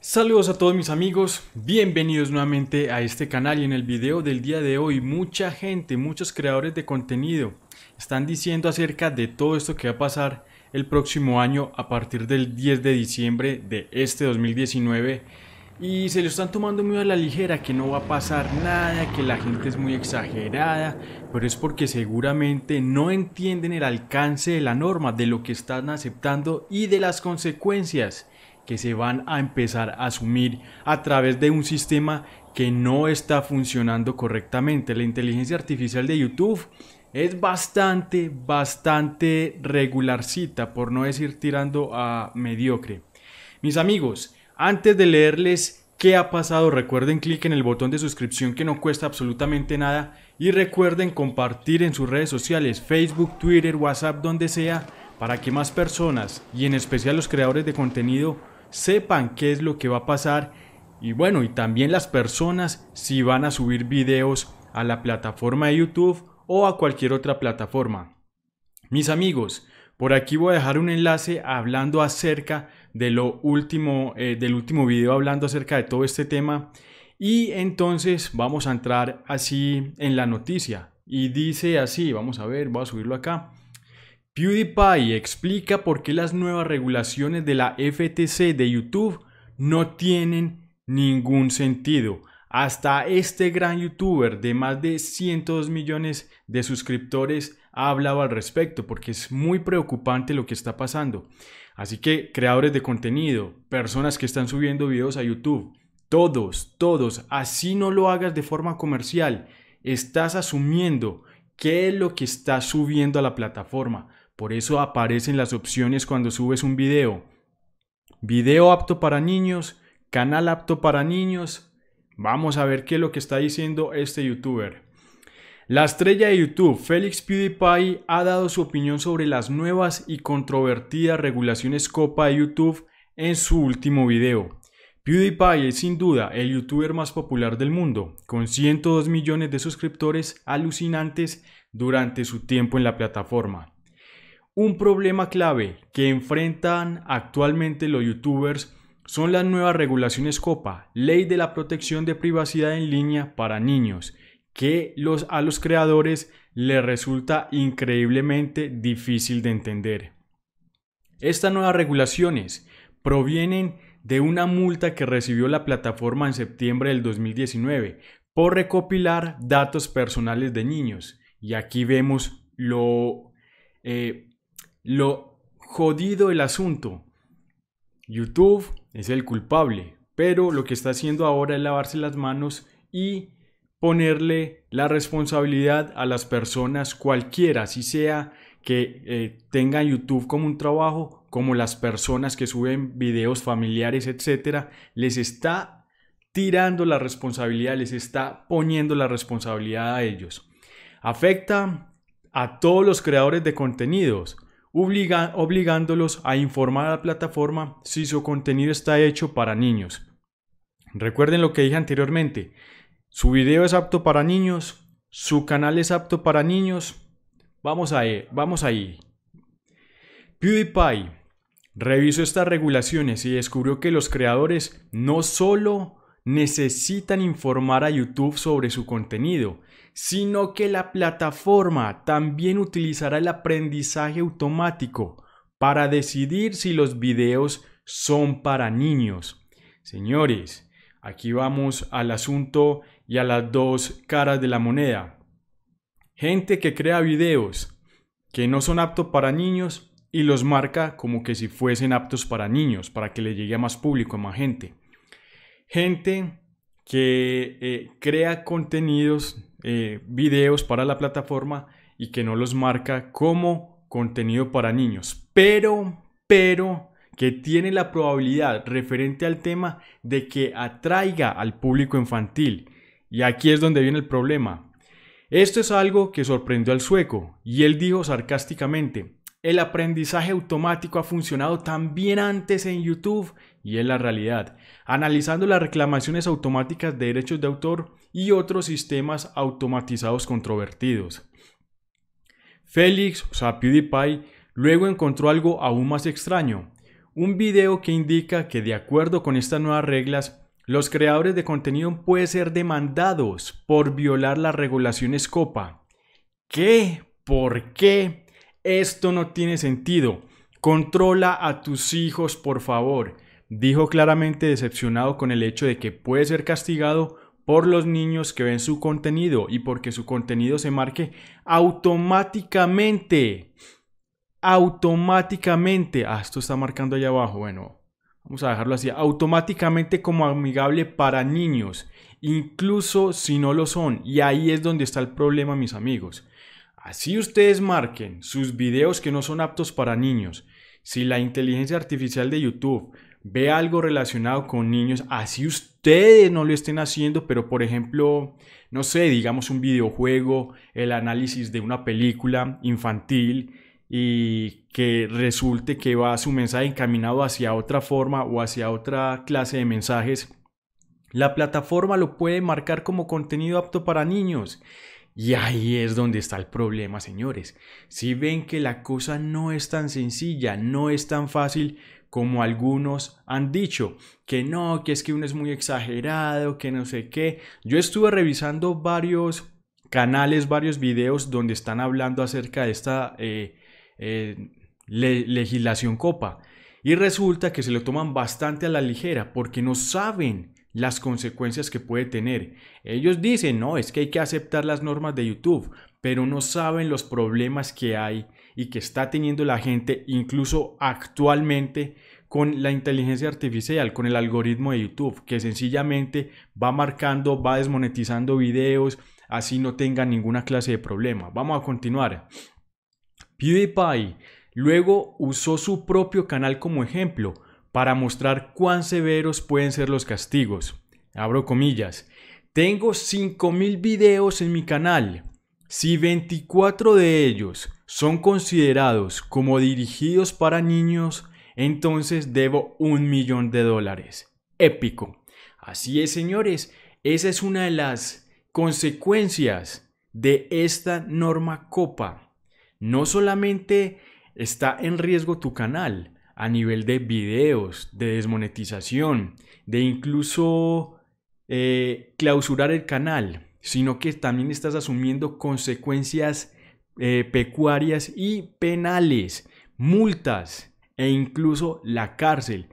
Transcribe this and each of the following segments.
Saludos a todos mis amigos, bienvenidos nuevamente a este canal y en el video del día de hoy mucha gente, muchos creadores de contenido están diciendo acerca de todo esto que va a pasar el próximo año a partir del 10 de diciembre de este 2019 y se lo están tomando muy a la ligera que no va a pasar nada, que la gente es muy exagerada, pero es porque seguramente no entienden el alcance de la norma, de lo que están aceptando y de las consecuencias que se van a empezar a asumir a través de un sistema que no está funcionando correctamente. La inteligencia artificial de YouTube es bastante, bastante regularcita, por no decir tirando a mediocre. Mis amigos, antes de leerles qué ha pasado, recuerden clic en el botón de suscripción que no cuesta absolutamente nada y recuerden compartir en sus redes sociales, Facebook, Twitter, WhatsApp, donde sea, para que más personas y en especial los creadores de contenido sepan qué es lo que va a pasar y bueno, y también las personas si van a subir videos a la plataforma de YouTube o a cualquier otra plataforma. Mis amigos, por aquí voy a dejar un enlace hablando acerca de lo último, eh, del último video hablando acerca de todo este tema. Y entonces vamos a entrar así en la noticia. Y dice así, vamos a ver, voy a subirlo acá. PewDiePie explica por qué las nuevas regulaciones de la FTC de YouTube no tienen ningún sentido. Hasta este gran youtuber de más de 102 millones de suscriptores ha hablado al respecto porque es muy preocupante lo que está pasando. Así que creadores de contenido, personas que están subiendo videos a YouTube, todos, todos, así no lo hagas de forma comercial, estás asumiendo qué es lo que estás subiendo a la plataforma. Por eso aparecen las opciones cuando subes un video. Video apto para niños, canal apto para niños. Vamos a ver qué es lo que está diciendo este youtuber. La estrella de YouTube, Félix PewDiePie, ha dado su opinión sobre las nuevas y controvertidas regulaciones Copa de YouTube en su último video. PewDiePie es sin duda el youtuber más popular del mundo, con 102 millones de suscriptores alucinantes durante su tiempo en la plataforma. Un problema clave que enfrentan actualmente los youtubers son las nuevas regulaciones COPA, Ley de la Protección de Privacidad en Línea para Niños, que a los creadores les resulta increíblemente difícil de entender. Estas nuevas regulaciones provienen de una multa que recibió la plataforma en septiembre del 2019 por recopilar datos personales de niños. Y aquí vemos lo eh, lo jodido el asunto. YouTube es el culpable, pero lo que está haciendo ahora es lavarse las manos y ponerle la responsabilidad a las personas cualquiera, si sea que eh, tengan YouTube como un trabajo, como las personas que suben videos familiares, etcétera, les está tirando la responsabilidad, les está poniendo la responsabilidad a ellos. Afecta a todos los creadores de contenidos, obligándolos a informar a la plataforma si su contenido está hecho para niños. Recuerden lo que dije anteriormente, su video es apto para niños, su canal es apto para niños. Vamos ahí, vamos ahí. PewDiePie revisó estas regulaciones y descubrió que los creadores no solo necesitan informar a YouTube sobre su contenido, sino que la plataforma también utilizará el aprendizaje automático para decidir si los videos son para niños. Señores, aquí vamos al asunto y a las dos caras de la moneda. Gente que crea videos que no son aptos para niños y los marca como que si fuesen aptos para niños, para que le llegue a más público, a más gente gente que eh, crea contenidos, eh, videos para la plataforma y que no los marca como contenido para niños. Pero, pero, que tiene la probabilidad referente al tema de que atraiga al público infantil. Y aquí es donde viene el problema. Esto es algo que sorprendió al sueco, y él dijo sarcásticamente, el aprendizaje automático ha funcionado también antes en YouTube y en la realidad, analizando las reclamaciones automáticas de derechos de autor y otros sistemas automatizados controvertidos. Félix, o sea, PewDiePie, luego encontró algo aún más extraño, un video que indica que de acuerdo con estas nuevas reglas, los creadores de contenido pueden ser demandados por violar las regulaciones COPA. ¿Qué? ¿Por qué? Esto no tiene sentido. Controla a tus hijos, por favor. Dijo claramente decepcionado con el hecho de que puede ser castigado por los niños que ven su contenido y porque su contenido se marque automáticamente. Automáticamente. Ah, esto está marcando allá abajo. Bueno, vamos a dejarlo así. Automáticamente como amigable para niños, incluso si no lo son. Y ahí es donde está el problema, mis amigos. Así ustedes marquen sus videos que no son aptos para niños. Si la inteligencia artificial de YouTube ve algo relacionado con niños, así ustedes no lo estén haciendo, pero por ejemplo, no sé, digamos un videojuego, el análisis de una película infantil y que resulte que va su mensaje encaminado hacia otra forma o hacia otra clase de mensajes, la plataforma lo puede marcar como contenido apto para niños. Y ahí es donde está el problema, señores. Si ven que la cosa no es tan sencilla, no es tan fácil como algunos han dicho, que no, que es que uno es muy exagerado, que no sé qué. Yo estuve revisando varios canales, varios videos donde están hablando acerca de esta eh, eh, legislación copa. Y resulta que se lo toman bastante a la ligera porque no saben las consecuencias que puede tener. Ellos dicen, no, es que hay que aceptar las normas de YouTube, pero no saben los problemas que hay y que está teniendo la gente incluso actualmente con la inteligencia artificial, con el algoritmo de YouTube, que sencillamente va marcando, va desmonetizando videos, así no tenga ninguna clase de problema. Vamos a continuar. PewDiePie luego usó su propio canal como ejemplo para mostrar cuán severos pueden ser los castigos. Abro comillas. Tengo 5.000 videos en mi canal. Si 24 de ellos son considerados como dirigidos para niños, entonces debo un millón de dólares. Épico. Así es, señores. Esa es una de las consecuencias de esta norma copa. No solamente está en riesgo tu canal, a nivel de videos, de desmonetización, de incluso eh, clausurar el canal, sino que también estás asumiendo consecuencias eh, pecuarias y penales, multas e incluso la cárcel.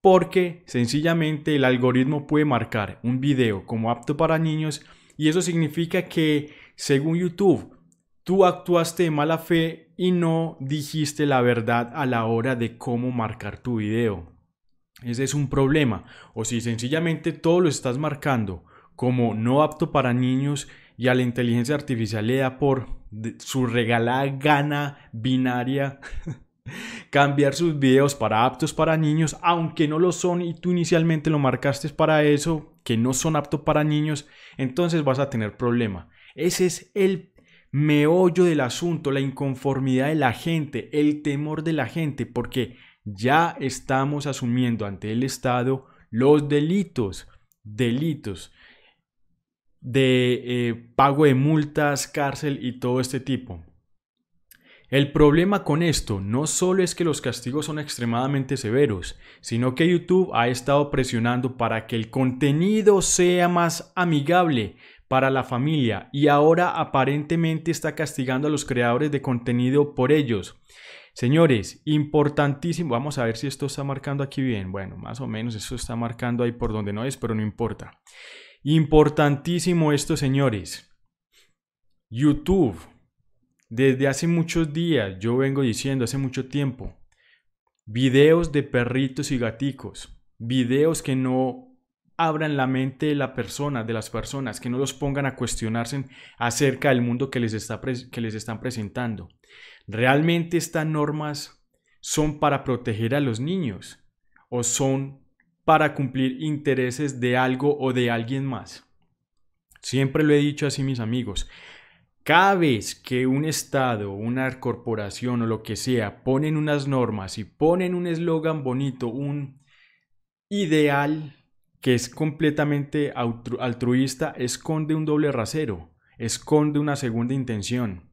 Porque sencillamente el algoritmo puede marcar un video como apto para niños y eso significa que según YouTube Tú actuaste de mala fe y no dijiste la verdad a la hora de cómo marcar tu video. Ese es un problema. O si sencillamente todo lo estás marcando como no apto para niños y a la inteligencia artificial le da por su regalada gana binaria cambiar sus videos para aptos para niños, aunque no lo son y tú inicialmente lo marcaste para eso, que no son aptos para niños, entonces vas a tener problema. Ese es el meollo del asunto, la inconformidad de la gente, el temor de la gente, porque ya estamos asumiendo ante el Estado los delitos, delitos de eh, pago de multas, cárcel y todo este tipo. El problema con esto no solo es que los castigos son extremadamente severos, sino que YouTube ha estado presionando para que el contenido sea más amigable para la familia y ahora aparentemente está castigando a los creadores de contenido por ellos. Señores, importantísimo, vamos a ver si esto está marcando aquí bien. Bueno, más o menos eso está marcando ahí por donde no es, pero no importa. Importantísimo esto, señores. YouTube. Desde hace muchos días, yo vengo diciendo, hace mucho tiempo, videos de perritos y gaticos, videos que no abran la mente de la persona, de las personas, que no los pongan a cuestionarse acerca del mundo que les, está que les están presentando. ¿Realmente estas normas son para proteger a los niños o son para cumplir intereses de algo o de alguien más? Siempre lo he dicho así mis amigos. Cada vez que un Estado, una corporación o lo que sea ponen unas normas y ponen un eslogan bonito, un ideal que es completamente altruista, esconde un doble rasero, esconde una segunda intención.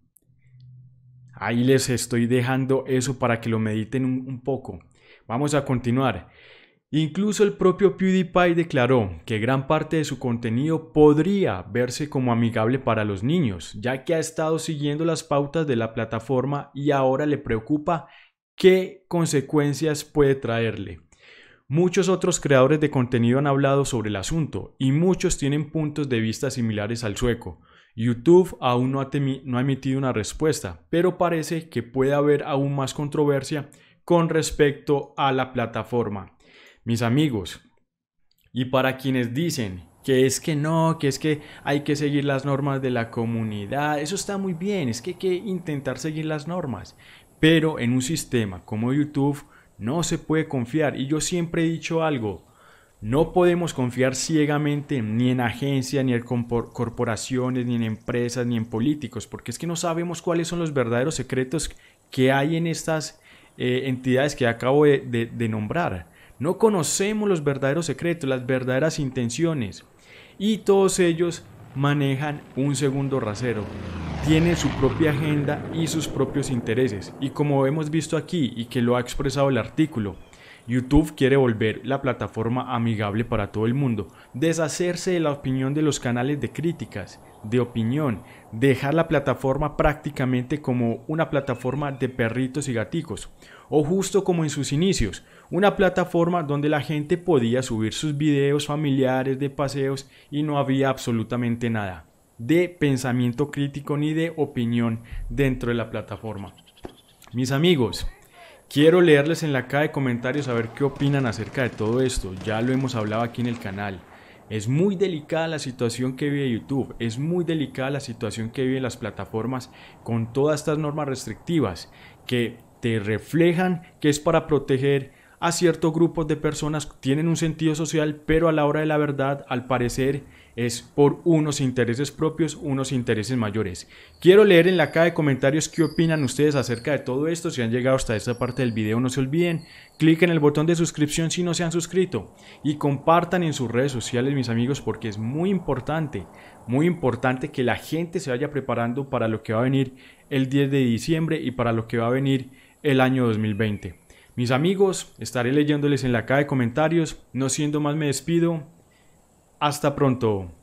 Ahí les estoy dejando eso para que lo mediten un poco. Vamos a continuar. Incluso el propio PewDiePie declaró que gran parte de su contenido podría verse como amigable para los niños, ya que ha estado siguiendo las pautas de la plataforma y ahora le preocupa qué consecuencias puede traerle. Muchos otros creadores de contenido han hablado sobre el asunto y muchos tienen puntos de vista similares al sueco. YouTube aún no ha, emitido una respuesta, pero parece que puede haber aún más controversia con respecto a la plataforma. Mis amigos, y para quienes dicen que es que no, que es que hay que seguir las normas de la comunidad, eso está muy bien, es que hay que intentar seguir las normas, pero en un sistema como YouTube no se puede confiar. Y yo siempre he dicho algo. No podemos confiar ciegamente ni en agencias, ni en corporaciones, ni en empresas, ni en políticos, porque es que no sabemos cuáles son los verdaderos secretos que hay en estas eh, entidades que acabo de nombrar. No conocemos los verdaderos secretos, las verdaderas intenciones. Y todos ellos manejan un segundo rasero. Tiene su propia agenda y sus propios intereses. Y como hemos visto aquí y que lo ha expresado el artículo, YouTube quiere volver la plataforma amigable para todo el mundo, deshacerse de la opinión de los canales de críticas, de opinión, dejar la plataforma prácticamente como una plataforma de perritos y gaticos, o justo como en sus inicios, una plataforma donde la gente podía subir sus videos familiares de paseos y no había absolutamente nada de pensamiento crítico ni de opinión dentro de la plataforma. Mis amigos, Quiero leerles en la caja de comentarios a ver qué opinan acerca de todo esto. Ya lo hemos hablado aquí en el canal. Es muy delicada la situación que vive YouTube, es muy delicada la situación que viven las plataformas con todas estas normas restrictivas que te reflejan que es para proteger a ciertos grupos de personas, tienen un sentido social, pero a la hora de la verdad, al parecer, es por unos intereses propios, unos intereses mayores. Quiero leer en la caja de comentarios qué opinan ustedes acerca de todo esto. Si han llegado hasta esta parte del video, no se olviden, cliquen en el botón de suscripción si no se han suscrito y compartan en sus redes sociales, mis amigos, porque es muy importante, muy importante que la gente se vaya preparando para lo que va a venir el 10 de diciembre y para lo que va a venir el año 2020. Mis amigos, estaré leyéndoles en la caja de comentarios. No siendo más, me despido. Hasta pronto.